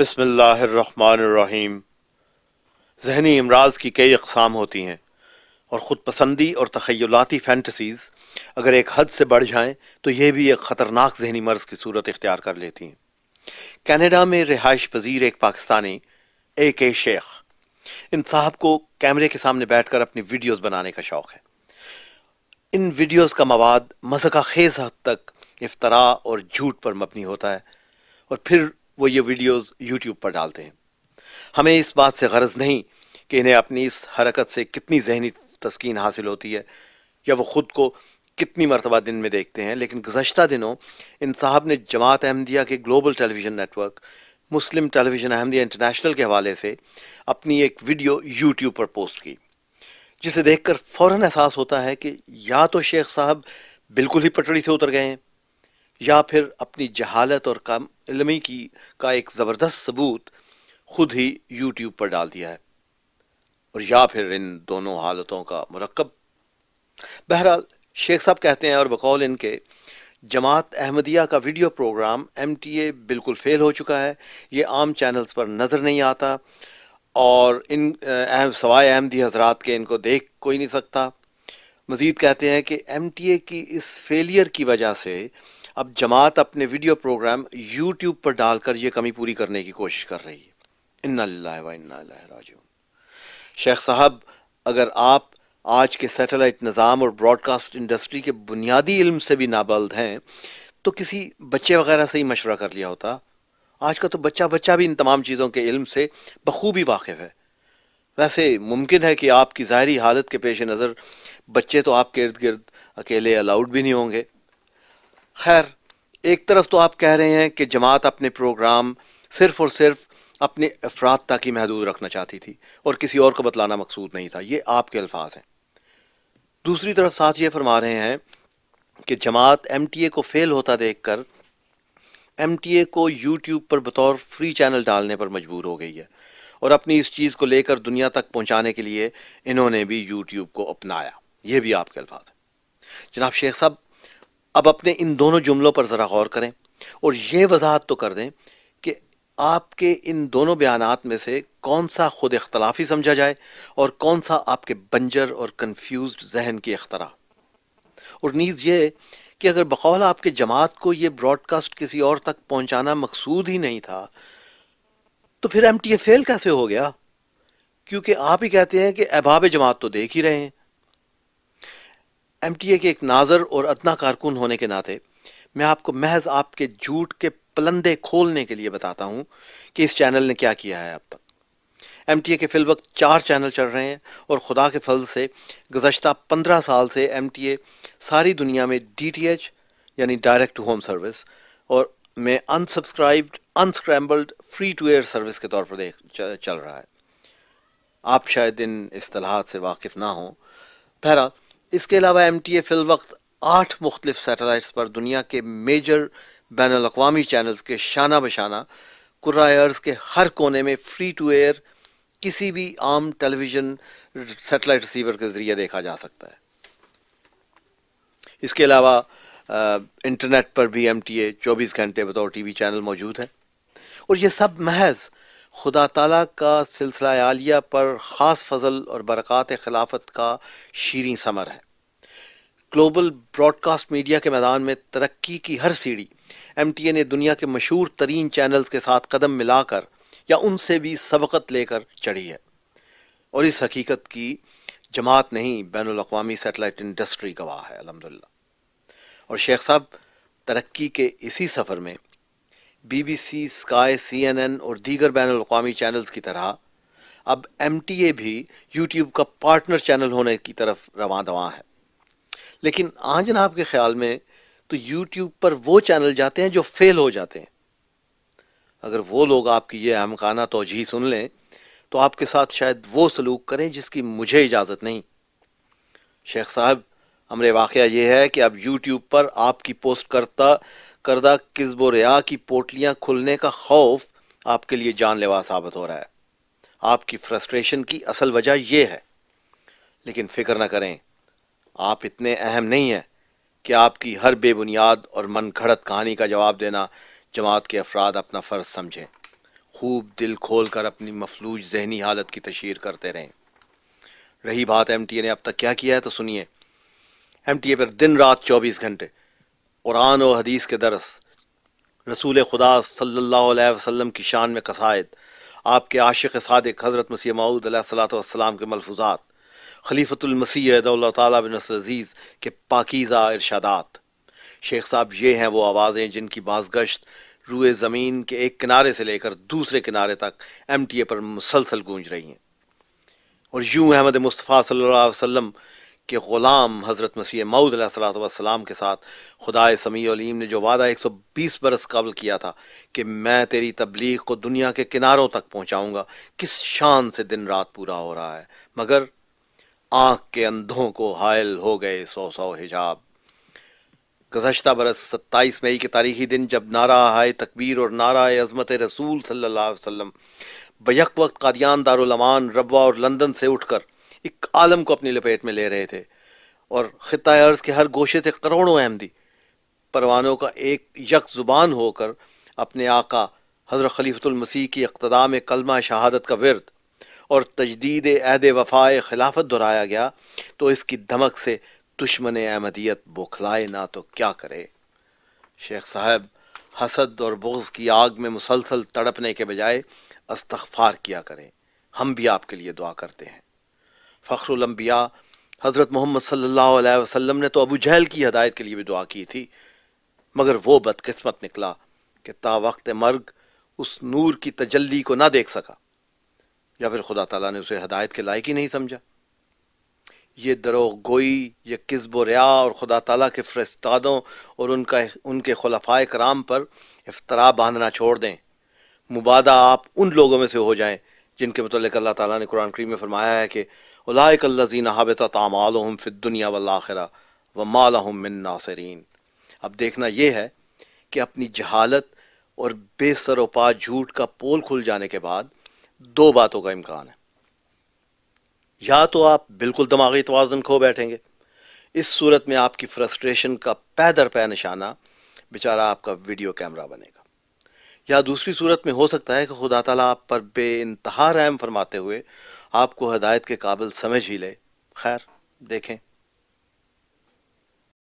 बसमीम जहनी अमराज की कई अकसाम होती हैं और ख़ुद पसंदी और तखयलाती फ़ैंटसीज़ अगर एक हद से बढ़ जाएँ तो यह भी एक ख़तरनाक जहनी मर्ज़ की सूरत इख्तियार कर लेती हैं कैनेडा में रिहाइश पजीर एक पाकिस्तानी ए के शेख इन साहब को कैमरे के सामने बैठ कर अपनी वीडियोज़ बनाने का शौक़ है इन वीडियोज़ का मवाद मसका खेज हद तक इफ्तरा और झूठ पर मबनी होता है और फिर वो ये वीडियोस यूट्यूब पर डालते हैं हमें इस बात से गरज नहीं कि इन्हें अपनी इस हरकत से कितनी जहनी तस्किन हासिल होती है या वो ख़ुद को कितनी मरतबा दिन में देखते हैं लेकिन गुजशत दिनों इन साहब ने जमात अहमदिया के global television network Muslim Television Ahmadiyya International के हवाले से अपनी एक वीडियो यूट्यूब पर पोस्ट की जिसे देखकर फ़ौर एहसास होता है कि या तो शेख साहब बिल्कुल ही पटड़ी से उतर गए हैं या फिर अपनी जहालत और कम इलमी की का एक ज़बरदस्त सबूत खुद ही यूट्यूब पर डाल दिया है और या फिर इन दोनों हालतों का मरकब बहरहाल शेख साहब कहते हैं और बकौल इनके जमात अहमदिया का video program M T A बिल्कुल फ़ेल हो चुका है ये आम चैनल्स पर नज़र नहीं आता और इन अहम सवाए अहमदी हजरात के इनको देख कोई नहीं सकता मजीद कहते हैं कि एम टी ए की इस फेलियर की वजह से अब जमात अपने वीडियो प्रोग्राम यूट्यूब पर डालकर यह कमी पूरी करने की कोशिश कर रही है इन्ना शेख साहब अगर आप आज के सैटेलाइट निज़ाम और ब्रॉडकास्ट इंडस्ट्री के बुनियादी इल्म से भी नाबल्द हैं तो किसी बच्चे वगैरह से ही मशवरा कर लिया होता आज का तो बच्चा बच्चा भी इन तमाम चीज़ों के इल्म से बखूबी वाकिफ़ है वैसे मुमकिन है कि आपकी ज़ाहरी हालत के पेश नज़र बच्चे तो आपके इर्द गिर्द अकेले अलाउड भी नहीं होंगे खैर एक तरफ तो आप कह रहे हैं कि जमात अपने प्रोग्राम सिर्फ़ और सिर्फ अपने अफराद तक ही महदूद रखना चाहती थी और किसी और को बतलाना मकसूद नहीं था ये आपके अल्फाज हैं दूसरी तरफ साथ ये फरमा रहे हैं कि जमात एम टी ए को फेल होता देख कर एम टी ए को यूट्यूब पर बतौर फ्री चैनल डालने पर मजबूर हो गई है और अपनी इस चीज़ को लेकर दुनिया तक पहुँचाने के लिए इन्होंने भी यूट्यूब को अपनाया ये भी आपके अल्फाज हैं जनाब शेख साहब अब अपने इन दोनों जुमलों पर ज़रा गौर करें और यह वजाहत तो कर दें कि आपके इन दोनों बयान में से कौन सा ख़ुद अख्तलाफी समझा जाए और कौन सा आपके बंजर और कन्फ्यूज जहन की अख्तरा और नीज़ ये कि अगर बकौल आपके जमात को ये ब्रॉडकास्ट किसी और तक पहुँचाना मकसूद ही नहीं था तो फिर एम टी ए फेल कैसे हो गया क्योंकि आप ही कहते हैं कि अहबाब जमात तो देख ही रहे हैं एम टी ए के एक नाजर और अदना कारकुन होने के नाते मैं आपको महज आपके झूठ के पलंदे खोलने के लिए बताता हूँ कि इस चैनल ने क्या किया है अब तक एम टी ए के फिल वक्त चार चैनल चल रहे हैं और खुदा के फल से गुजशत पंद्रह साल से एम टी ए सारी दुनिया में डी टी एच यानी डायरेक्ट टू होम सर्विस और में unsubscribed unscrambled free to air service के तौर पर देख चल रहा है आप शायद इन असलाहत से वाकिफ़ ना हों बहरहाल इसके अलावा एम टी ए वक्त आठ मुख्तलिफ सैटेलाइट्स पर दुनिया के मेजर बैन अवी चैनल्स के शाना बशाना कुर्रायर्स के हर कोने में फ्री टू एयर किसी भी आम टेलीविज़न सेटेलाइट रिसीवर के ज़रिए देखा जा सकता है इसके अलावा इंटरनेट पर भी एम टी ए चौबीस घंटे बतौर टी वी चैनल मौजूद है और ये सब महज खुदा ताला का सिलसिला आलिया पर ख़ास फजल और बरक़ात खिलाफत का शीरी समर है ग्लोबल ब्रॉडकास्ट मीडिया के मैदान में तरक्की की हर सीढ़ी एम टी ए ने दुनिया के मशहूर तरीन चैनल्स के साथ कदम मिलाकर या उनसे भी सबकत लेकर चढ़ी है और इस हकीकत की जमात नहीं बैन अवी सेटेलाइट इंडस्ट्री गवाह है अलहमदिल्ला और शेख साहब तरक्की के इसी सफ़र में BBC, Sky C N N और दीगर बैन अवी चैनल्स की तरह अब एम टी ए भी यूट्यूब का पार्टनर चैनल होने की तरफ रवा दवा है लेकिन आज ना आपके ख्याल में तो यूट्यूब पर वो चैनल जाते हैं जो फेल हो जाते हैं अगर वो लोग आपकी ये अहमकाना तोजी सुन लें तो आपके साथ शायद वो सलूक करें जिसकी मुझे इजाज़त नहीं शेख साहब हमरे वाक़ यह है कि अब यूट्यूब पर आपकी पोस्ट करता करदा किस्ब रिया की पोटलियाँ खुलने का खौफ आपके लिए जानलेवा साबित हो रहा है आपकी फ्रस्ट्रेशन की असल वजह यह है लेकिन फिक्र ना करें आप इतने अहम नहीं हैं कि आपकी हर बेबुनियाद और मन घड़त कहानी का जवाब देना जमात के अफराद अपना फ़र्ज समझें खूब दिल खोल कर अपनी मफलूज जहनी हालत की तशहर करते रहें रही बात एम टी ए ने अब तक क्या किया है तो सुनिए एम टी ए पर दिन रात चौबीस घंटे कुरान और हदीस के दरस रसूल खुदा सल्लल्लाहु अलैहि वसल्लम की शान में कसायद आपके आशिक सादक हज़रत मसीह माऊद सलाम के मलफूजात खलीफतुलमसीह बिन अजीज़ के पाकिज़ा इरशादात शेख साहब ये हैं वो आवाज़ें जिनकी बाजगश्त रुए ज़मीन के एक किनारे से लेकर दूसरे किनारे तक एम टी ए पर मुसलसल गूंज रही हैं और यूँ अहमद मुस्तफ़ा सल्ला वसम के ग़ुलाम हज़रत मसीह सलाम के साथ खुदा समीम ने जो वादा 120 बरस कबल किया था कि मैं तेरी तबलीग को दुनिया के किनारों तक पहुँचाऊँगा किस शान से दिन रात पूरा हो रहा है मगर आँख के अंधों को हायल हो गए सौ सौ हिजाब गुजशत बरस सत्ताईस मई के तारीखी दिन जब नारा हाय तकबीर और नारा अज़मत रसूल सल्ला वसम बयक वक्त कादियान दारुलमान रबा और लंदन से उठकर एक आलम को अपनी लपेट में ले रहे थे और ख़त अर्ज़ के हर गोशे से करोड़ों अहमदी परवानों का एक यक ज़ुबान होकर अपने आका हज़रत खलीफतुलमसीह की अकतदा में कलमा शहादत का विरद और तजदीद अहद वफ़ाए खिलाफत दोहराया गया तो इसकी धमक से दुश्मन अहमदियत बौखलाए ना तो क्या करे शेख साहब हसद और बुग्ज़ की आग में मुसलसल तड़पने के बजाय अस्तफ़ार किया करें हम भी आपके लिए दुआ करते हैं फ़ख्रम्बिया हज़रत मोहम्मद सल्ला वसम ने तो अबू जहल की हदायत के लिए भी दुआ की थी मगर वो बदकस्मत निकला कि ता वक्त मर्ग उस नूर की तजल्ली को ना देख सका या फिर खुदा तला ने उसे हदायत के लायक ही नहीं समझा ये दरोग गोई ये किस्ब रया और खुदा तला के फरिस्तादों और उनका उनके खलफा कराम पर अफ्तरा बांधना छोड़ दें मुबादा आप उन लोगों में से हो जाएँ जिनके मतलब अल्लाह ताला ने कुरान करीम में फरमाया है कि उलाकल्लिन हाबत तमालहम फ़िद्दुनिया वल्लाखरा व मालहम मिन नासरीन अब देखना यह है कि अपनी जहालत और बेसरोपा झूठ का पोल खुल जाने के बाद दो बातों का इम्कान है या तो आप बिल्कुल दिमागी तोज़न खो बैठेंगे इस सूरत में आपकी फ्रस्ट्रेशन का पै दर पै निशाना बेचारा आपका वीडियो कैमरा बनेगा या दूसरी सूरत में हो सकता है कि खुदा तला आप पर बे इंतहा रहम फरमाते हुए आपको हदायत के काबिल समझ ही ले खैर देखें